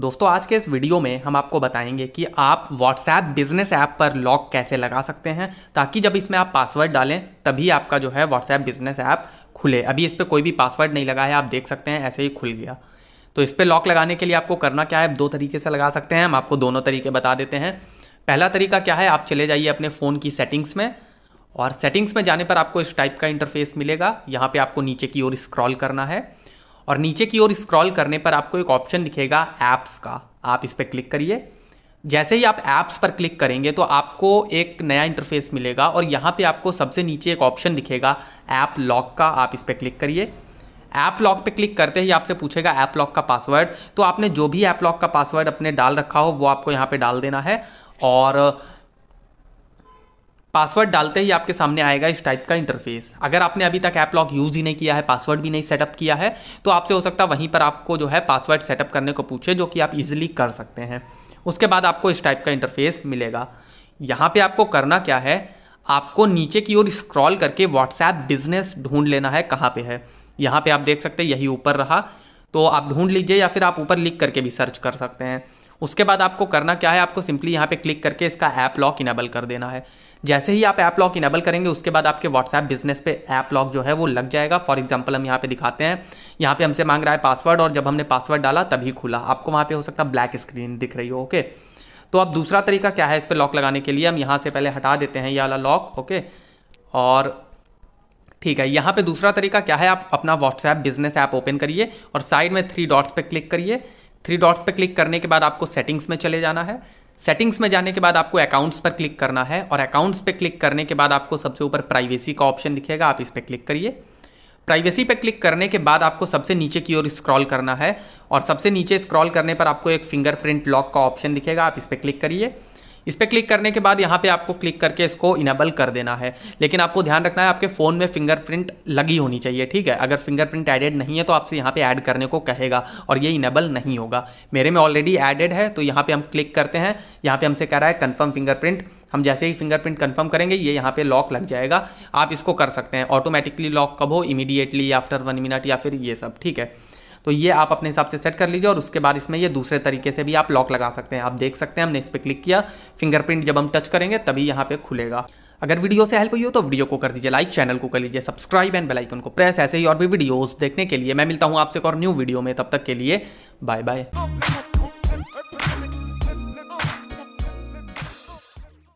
दोस्तों आज के इस वीडियो में हम आपको बताएंगे कि आप व्हाट्सएप बिजनेस ऐप पर लॉक कैसे लगा सकते हैं ताकि जब इसमें आप पासवर्ड डालें तभी आपका जो है WhatsApp बिजनेस ऐप खुले अभी इस पर कोई भी पासवर्ड नहीं लगा है आप देख सकते हैं ऐसे ही खुल गया तो इस पर लॉक लगाने के लिए आपको करना क्या है दो तरीके से लगा सकते हैं हम आपको दोनों तरीके बता देते हैं पहला तरीका क्या है आप चले जाइए अपने फ़ोन की सेटिंग्स में और सेटिंग्स में जाने पर आपको इस टाइप का इंटरफेस मिलेगा यहाँ पे आपको नीचे की ओर स्क्रॉल करना है और नीचे की ओर स्क्रॉल करने पर आपको एक ऑप्शन दिखेगा ऐप्स का आप इस पर क्लिक करिए जैसे ही आप ऐप्स पर क्लिक करेंगे तो आपको एक नया इंटरफेस मिलेगा और यहाँ पे आपको सबसे नीचे एक ऑप्शन दिखेगा ऐप लॉक का आप इस पर क्लिक करिए ऐप लॉक पे क्लिक करते ही आपसे पूछेगा ऐप लॉक का पासवर्ड तो आपने जो भी ऐप लॉक का पासवर्ड अपने डाल रखा हो वो आपको यहाँ पे डाल देना है और पासवर्ड डालते ही आपके सामने आएगा इस टाइप का इंटरफेस अगर आपने अभी तक ऐप लॉक यूज़ ही नहीं किया है पासवर्ड भी नहीं सेटअप किया है तो आपसे हो सकता है वहीं पर आपको जो है पासवर्ड सेटअप करने को पूछे जो कि आप इजिली कर सकते हैं उसके बाद आपको इस टाइप का इंटरफेस मिलेगा यहाँ पर आपको करना क्या है आपको नीचे की ओर स्क्रॉल करके व्हाट्सएप बिजनेस ढूंढ लेना है कहाँ पर है यहाँ पर आप देख सकते हैं यही ऊपर रहा तो आप ढूंढ लीजिए या फिर आप ऊपर लिख करके भी सर्च कर सकते हैं उसके बाद आपको करना क्या है आपको सिंपली यहाँ पे क्लिक करके इसका ऐप लॉक इनेबल कर देना है जैसे ही आप ऐप लॉक इनेबल करेंगे उसके बाद आपके व्हाट्सएप बिजनेस पे ऐप लॉक जो है वो लग जाएगा फॉर एग्जाम्पल हम यहाँ पे दिखाते हैं यहाँ पे हमसे मांग रहा है पासवर्ड और जब हमने पासवर्ड डाला तभी खुला आपको वहाँ पे हो सकता है ब्लैक स्क्रीन दिख रही हो ओके तो अब दूसरा तरीका क्या है इस पर लॉक लगाने के लिए हम यहाँ से पहले हटा देते हैं ये वाला लॉक ओके और ठीक है यहाँ पे दूसरा तरीका क्या है आप अपना व्हाट्सएप बिजनेस ऐप ओपन करिए और साइड में थ्री डॉट्स पे क्लिक करिए थ्री डॉट्स पर क्लिक करने के बाद आपको सेटिंग्स में चले जाना है सेटिंग्स में जाने के बाद आपको अकाउंट्स पर क्लिक करना है और अकाउंट्स पर क्लिक करने के बाद आपको सबसे ऊपर प्राइवेसी का ऑप्शन दिखेगा आप इस पर क्लिक करिए प्राइवेसी पर क्लिक करने के बाद आपको सबसे नीचे की ओर स्क्रॉल करना है और सबसे नीचे स्क्रॉल करने पर आपको एक फिंगरप्रिंट लॉक का ऑप्शन दिखेगा आप इस पर क्लिक करिए इस पर क्लिक करने के बाद यहाँ पे आपको क्लिक करके इसको इनेबल कर देना है लेकिन आपको ध्यान रखना है आपके फ़ोन में फिंगरप्रिंट लगी होनी चाहिए ठीक है अगर फिंगरप्रिंट एडेड नहीं है तो आपसे यहाँ पे ऐड करने को कहेगा और ये इनेबल नहीं होगा मेरे में ऑलरेडी एडेड है तो यहाँ पे हम क्लिक करते हैं यहाँ पे हमसे कह रहा है कन्फर्म फिंगरप्रिंट हम जैसे ही फिंगरप्रिंट कन्फर्म करेंगे ये यहाँ पर लॉक लग जाएगा आप इसको कर सकते हैं ऑटोमेटिकली लॉक कब हो इमीडिएटली आफ्टर वन मिनट या फिर ये सब ठीक है तो ये आप अपने हिसाब से सेट कर लीजिए और उसके बाद इसमें ये दूसरे तरीके से भी आप लॉक लगा सकते हैं आप देख सकते हैं हमने इस पर क्लिक किया फिंगरप्रिंट जब हम टच करेंगे तभी यहाँ पे खुलेगा अगर वीडियो से हेल्प हुई हो तो वीडियो को कर दीजिए लाइक चैनल को कर लीजिए सब्सक्राइब एंड बेल आइकन को प्रेस ऐसे ही और भी वीडियोस देखने के लिए मैं मिलता हूँ आपसे एक और न्यू वीडियो में तब तक के लिए बाय बाय